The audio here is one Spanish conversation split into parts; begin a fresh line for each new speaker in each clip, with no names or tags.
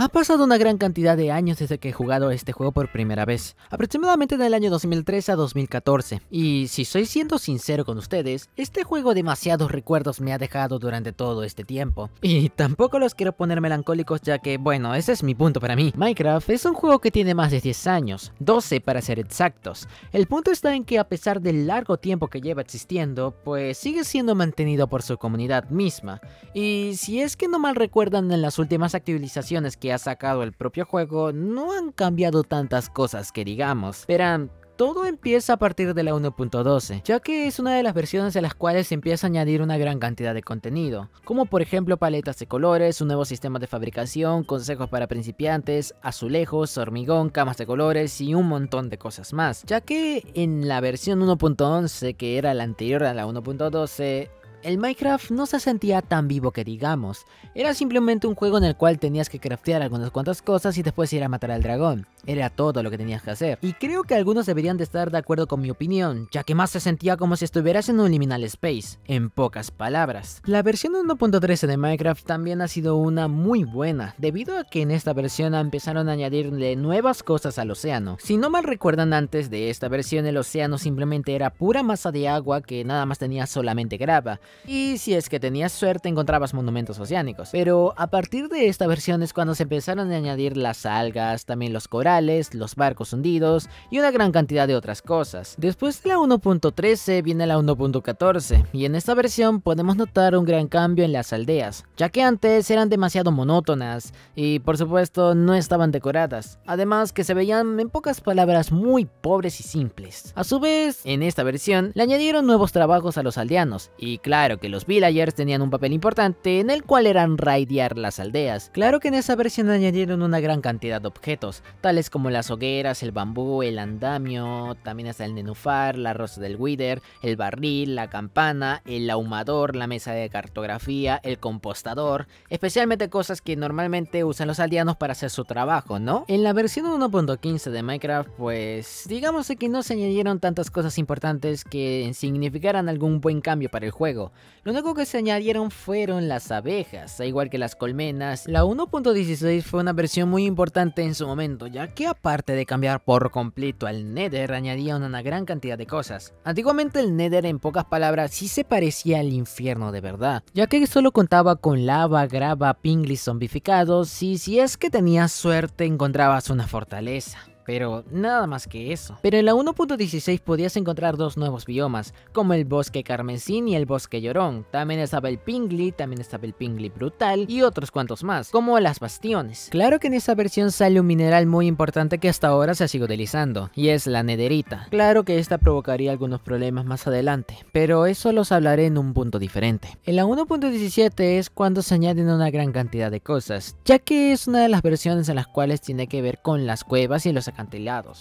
Ha pasado una gran cantidad de años desde que he jugado este juego por primera vez, aproximadamente en del año 2003 a 2014, y si soy siendo sincero con ustedes, este juego demasiados recuerdos me ha dejado durante todo este tiempo, y tampoco los quiero poner melancólicos ya que, bueno, ese es mi punto para mí. Minecraft es un juego que tiene más de 10 años, 12 para ser exactos. El punto está en que a pesar del largo tiempo que lleva existiendo, pues sigue siendo mantenido por su comunidad misma, y si es que no mal recuerdan en las últimas actualizaciones que ha sacado el propio juego no han cambiado tantas cosas que digamos, verán, todo empieza a partir de la 1.12, ya que es una de las versiones a las cuales se empieza a añadir una gran cantidad de contenido, como por ejemplo paletas de colores, un nuevo sistema de fabricación, consejos para principiantes, azulejos, hormigón, camas de colores y un montón de cosas más, ya que en la versión 1.11, que era la anterior a la 1.12, el Minecraft no se sentía tan vivo que digamos, era simplemente un juego en el cual tenías que craftear algunas cuantas cosas y después ir a matar al dragón, era todo lo que tenías que hacer. Y creo que algunos deberían de estar de acuerdo con mi opinión, ya que más se sentía como si estuvieras en un liminal space, en pocas palabras. La versión 1.13 de Minecraft también ha sido una muy buena, debido a que en esta versión empezaron a añadirle nuevas cosas al océano. Si no mal recuerdan antes de esta versión el océano simplemente era pura masa de agua que nada más tenía solamente grava, y si es que tenías suerte encontrabas monumentos oceánicos. Pero a partir de esta versión es cuando se empezaron a añadir las algas, también los corales, los barcos hundidos y una gran cantidad de otras cosas. Después de la 1.13 viene la 1.14 y en esta versión podemos notar un gran cambio en las aldeas, ya que antes eran demasiado monótonas y por supuesto no estaban decoradas, además que se veían en pocas palabras muy pobres y simples. A su vez, en esta versión le añadieron nuevos trabajos a los aldeanos y claro Claro que los villagers tenían un papel importante en el cual eran raidear las aldeas. Claro que en esa versión añadieron una gran cantidad de objetos, tales como las hogueras, el bambú, el andamio, también hasta el nenufar, la rosa del wither, el barril, la campana, el ahumador, la mesa de cartografía, el compostador, especialmente cosas que normalmente usan los aldeanos para hacer su trabajo, ¿no? En la versión 1.15 de Minecraft, pues digamos que no se añadieron tantas cosas importantes que significaran algún buen cambio para el juego. Lo único que se añadieron fueron las abejas, al igual que las colmenas. La 1.16 fue una versión muy importante en su momento, ya que aparte de cambiar por completo al Nether, añadían una gran cantidad de cosas. Antiguamente el Nether, en pocas palabras, sí se parecía al infierno de verdad, ya que solo contaba con lava, grava, pinglis zombificados y si es que tenías suerte encontrabas una fortaleza pero nada más que eso. Pero en la 1.16 podías encontrar dos nuevos biomas, como el bosque carmesín y el bosque llorón. También estaba el pingli, también estaba el pingli brutal y otros cuantos más, como las bastiones. Claro que en esta versión sale un mineral muy importante que hasta ahora se ha sigue utilizando, y es la nederita. Claro que esta provocaría algunos problemas más adelante, pero eso los hablaré en un punto diferente. En la 1.17 es cuando se añaden una gran cantidad de cosas, ya que es una de las versiones en las cuales tiene que ver con las cuevas y los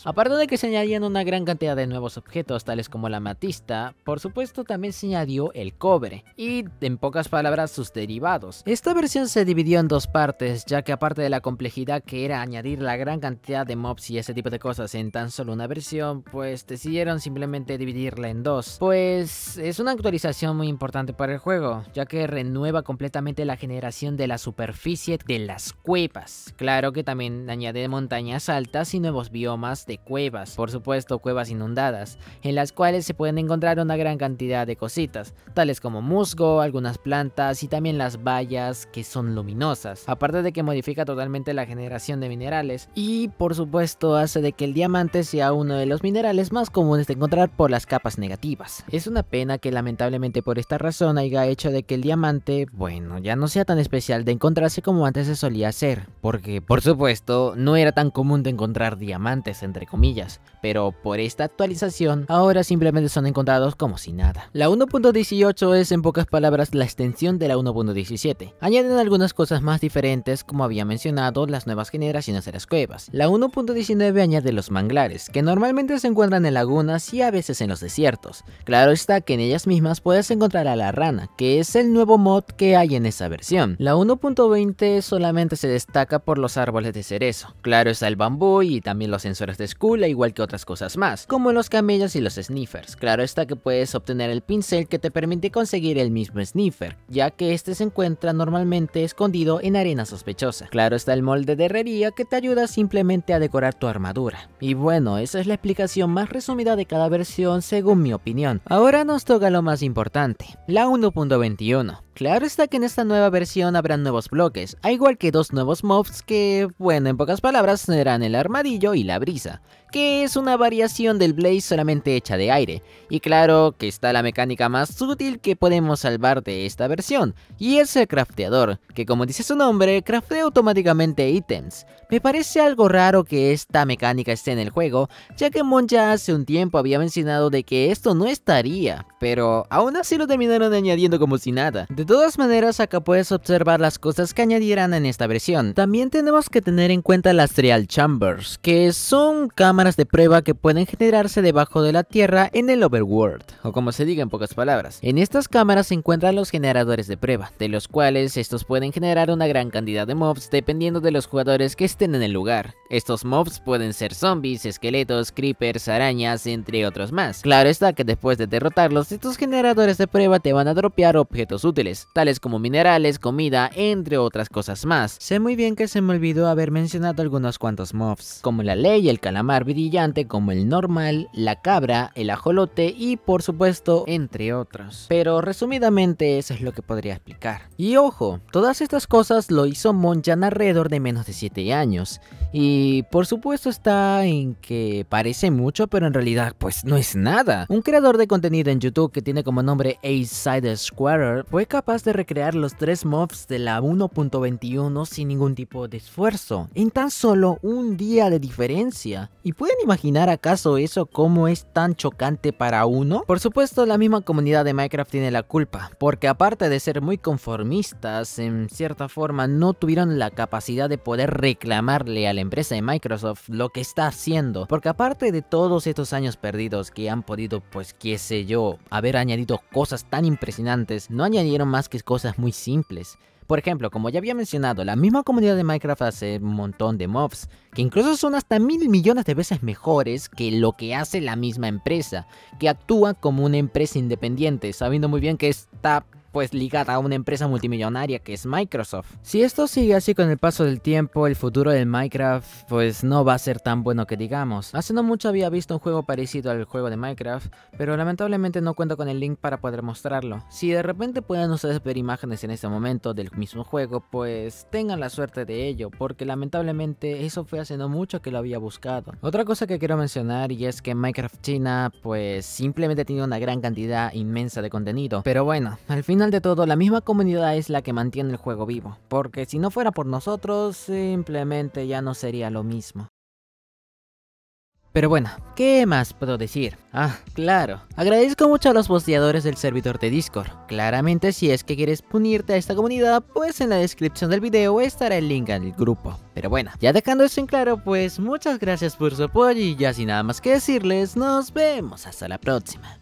Aparte de que se añadían una gran cantidad de nuevos objetos tales como la matista, por supuesto también se añadió el cobre y en pocas palabras sus derivados. Esta versión se dividió en dos partes ya que aparte de la complejidad que era añadir la gran cantidad de mobs y ese tipo de cosas en tan solo una versión, pues decidieron simplemente dividirla en dos. Pues es una actualización muy importante para el juego ya que renueva completamente la generación de la superficie de las cuevas. Claro que también añade montañas altas y nuevos biomas de cuevas, por supuesto cuevas inundadas, en las cuales se pueden encontrar una gran cantidad de cositas, tales como musgo, algunas plantas y también las bayas que son luminosas, aparte de que modifica totalmente la generación de minerales y por supuesto hace de que el diamante sea uno de los minerales más comunes de encontrar por las capas negativas. Es una pena que lamentablemente por esta razón haya hecho de que el diamante, bueno, ya no sea tan especial de encontrarse como antes se solía hacer, porque por supuesto no era tan común de encontrar diamantes amantes entre comillas, pero por esta actualización ahora simplemente son encontrados como si nada. La 1.18 es en pocas palabras la extensión de la 1.17. Añaden algunas cosas más diferentes como había mencionado las nuevas generaciones de las cuevas. La 1.19 añade los manglares, que normalmente se encuentran en lagunas y a veces en los desiertos. Claro está que en ellas mismas puedes encontrar a la rana, que es el nuevo mod que hay en esa versión. La 1.20 solamente se destaca por los árboles de cerezo. Claro está el bambú y también los sensores de Skull igual que otras cosas más, como los camellos y los sniffers. Claro está que puedes obtener el pincel que te permite conseguir el mismo sniffer, ya que este se encuentra normalmente escondido en arena sospechosa. Claro está el molde de herrería que te ayuda simplemente a decorar tu armadura. Y bueno, esa es la explicación más resumida de cada versión según mi opinión. Ahora nos toca lo más importante, la 1.21. Claro está que en esta nueva versión habrán nuevos bloques, al igual que dos nuevos mobs que, bueno, en pocas palabras, serán el armadillo y la brisa, que es una variación del Blaze solamente hecha de aire. Y claro que está la mecánica más útil que podemos salvar de esta versión, y es el crafteador, que como dice su nombre, craftea automáticamente ítems. Me parece algo raro que esta mecánica esté en el juego, ya que ya hace un tiempo había mencionado de que esto no estaría, pero aún así lo terminaron añadiendo como si nada. De todas maneras acá puedes observar las cosas que añadieran en esta versión. También tenemos que tener en cuenta las Real Chambers, que son cámaras de prueba que pueden generarse debajo de la Tierra en el Overworld, o como se diga en pocas palabras. En estas cámaras se encuentran los generadores de prueba, de los cuales estos pueden generar una gran cantidad de mobs dependiendo de los jugadores que estén en el lugar. Estos mobs pueden ser zombies, esqueletos, creepers, arañas, entre otros más. Claro está que después de derrotarlos, estos generadores de prueba te van a dropear objetos útiles, tales como minerales, comida, entre otras cosas más. Sé muy bien que se me olvidó haber mencionado algunos cuantos mobs, como la ley, el calamar brillante como el normal, la cabra, el ajolote y por supuesto entre otros. Pero resumidamente eso es lo que podría explicar. Y ojo, todas estas cosas lo hizo Monjan alrededor de menos de 7 años. Y por supuesto está en que parece mucho pero en realidad pues no es nada. Un creador de contenido en YouTube que tiene como nombre Ace side Squarer fue capaz de recrear los tres mobs de la 1.21 sin ningún tipo de esfuerzo. En tan solo un día de diferencia. Y pueden imaginar acaso eso cómo es tan chocante para uno? Por supuesto, la misma comunidad de Minecraft tiene la culpa, porque aparte de ser muy conformistas, en cierta forma no tuvieron la capacidad de poder reclamarle a la empresa de Microsoft lo que está haciendo, porque aparte de todos estos años perdidos que han podido, pues qué sé yo, haber añadido cosas tan impresionantes, no añadieron más que cosas muy simples. Por ejemplo, como ya había mencionado, la misma comunidad de Minecraft hace un montón de mobs, que incluso son hasta mil millones de veces mejores que lo que hace la misma empresa, que actúa como una empresa independiente, sabiendo muy bien que está pues ligada a una empresa multimillonaria que es Microsoft. Si esto sigue así con el paso del tiempo, el futuro del Minecraft pues no va a ser tan bueno que digamos. Hace no mucho había visto un juego parecido al juego de Minecraft, pero lamentablemente no cuento con el link para poder mostrarlo. Si de repente pueden ustedes ver imágenes en este momento del mismo juego, pues tengan la suerte de ello, porque lamentablemente eso fue hace no mucho que lo había buscado. Otra cosa que quiero mencionar y es que Minecraft China pues simplemente tiene una gran cantidad inmensa de contenido, pero bueno, al fin final de todo, la misma comunidad es la que mantiene el juego vivo, porque si no fuera por nosotros, simplemente ya no sería lo mismo. Pero bueno, ¿qué más puedo decir? Ah, claro. Agradezco mucho a los posteadores del servidor de Discord. Claramente si es que quieres unirte a esta comunidad, pues en la descripción del video estará el link al grupo. Pero bueno, ya dejando eso en claro, pues muchas gracias por su apoyo y ya sin nada más que decirles, nos vemos hasta la próxima.